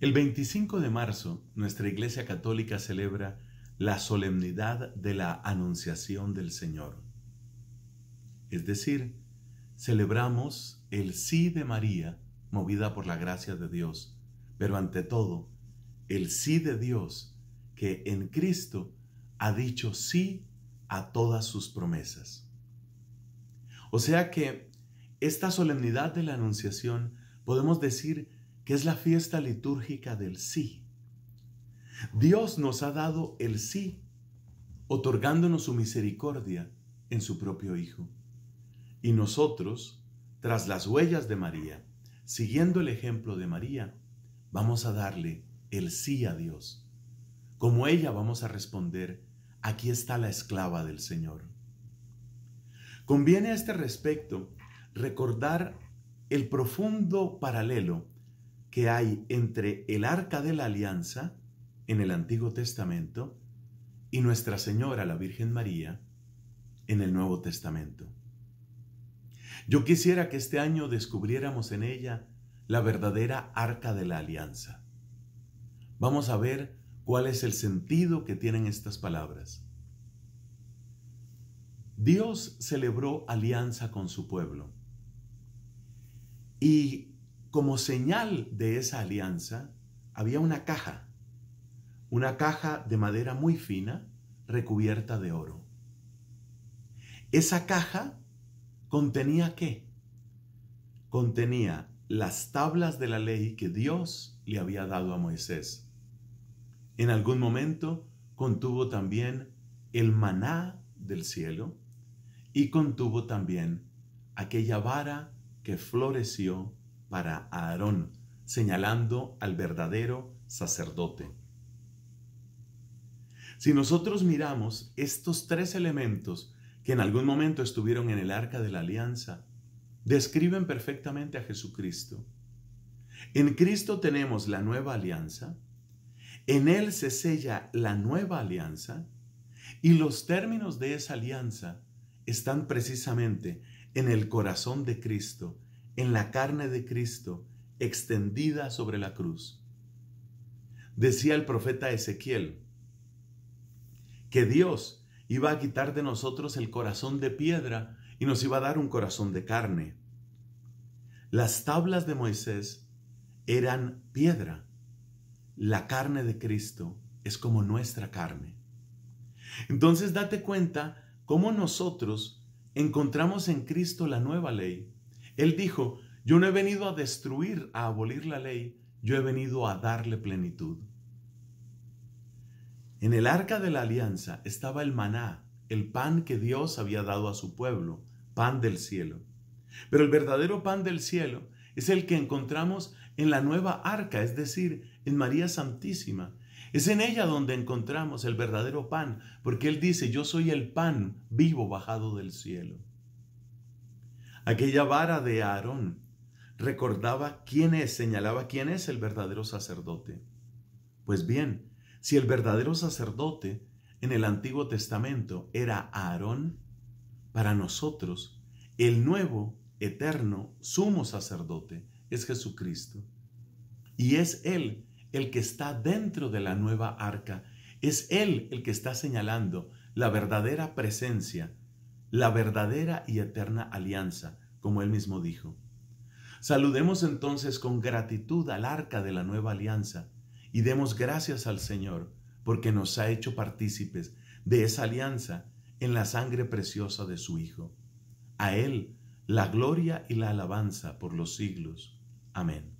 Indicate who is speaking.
Speaker 1: El 25 de marzo, nuestra Iglesia Católica celebra la solemnidad de la Anunciación del Señor. Es decir, celebramos el sí de María, movida por la gracia de Dios, pero ante todo, el sí de Dios, que en Cristo ha dicho sí a todas sus promesas. O sea que esta solemnidad de la Anunciación podemos decir que es la fiesta litúrgica del sí. Dios nos ha dado el sí, otorgándonos su misericordia en su propio Hijo. Y nosotros, tras las huellas de María, siguiendo el ejemplo de María, vamos a darle el sí a Dios. Como ella vamos a responder, aquí está la esclava del Señor. Conviene a este respecto recordar el profundo paralelo que hay entre el arca de la alianza en el Antiguo Testamento y Nuestra Señora la Virgen María en el Nuevo Testamento. Yo quisiera que este año descubriéramos en ella la verdadera arca de la alianza. Vamos a ver cuál es el sentido que tienen estas palabras. Dios celebró alianza con su pueblo. Y como señal de esa alianza, había una caja, una caja de madera muy fina recubierta de oro. Esa caja contenía qué? Contenía las tablas de la ley que Dios le había dado a Moisés. En algún momento contuvo también el maná del cielo y contuvo también aquella vara que floreció para Aarón, señalando al verdadero sacerdote. Si nosotros miramos estos tres elementos que en algún momento estuvieron en el arca de la alianza, describen perfectamente a Jesucristo. En Cristo tenemos la nueva alianza, en Él se sella la nueva alianza y los términos de esa alianza están precisamente en el corazón de Cristo, en la carne de Cristo extendida sobre la cruz. Decía el profeta Ezequiel que Dios iba a quitar de nosotros el corazón de piedra y nos iba a dar un corazón de carne. Las tablas de Moisés eran piedra. La carne de Cristo es como nuestra carne. Entonces date cuenta cómo nosotros encontramos en Cristo la nueva ley él dijo, yo no he venido a destruir, a abolir la ley, yo he venido a darle plenitud. En el arca de la alianza estaba el maná, el pan que Dios había dado a su pueblo, pan del cielo. Pero el verdadero pan del cielo es el que encontramos en la nueva arca, es decir, en María Santísima. Es en ella donde encontramos el verdadero pan, porque Él dice, yo soy el pan vivo bajado del cielo. Aquella vara de Aarón recordaba quién es, señalaba quién es el verdadero sacerdote. Pues bien, si el verdadero sacerdote en el Antiguo Testamento era Aarón, para nosotros el nuevo, eterno, sumo sacerdote es Jesucristo. Y es Él el que está dentro de la nueva arca, es Él el que está señalando la verdadera presencia la verdadera y eterna alianza, como él mismo dijo. Saludemos entonces con gratitud al arca de la nueva alianza y demos gracias al Señor porque nos ha hecho partícipes de esa alianza en la sangre preciosa de su Hijo. A Él la gloria y la alabanza por los siglos. Amén.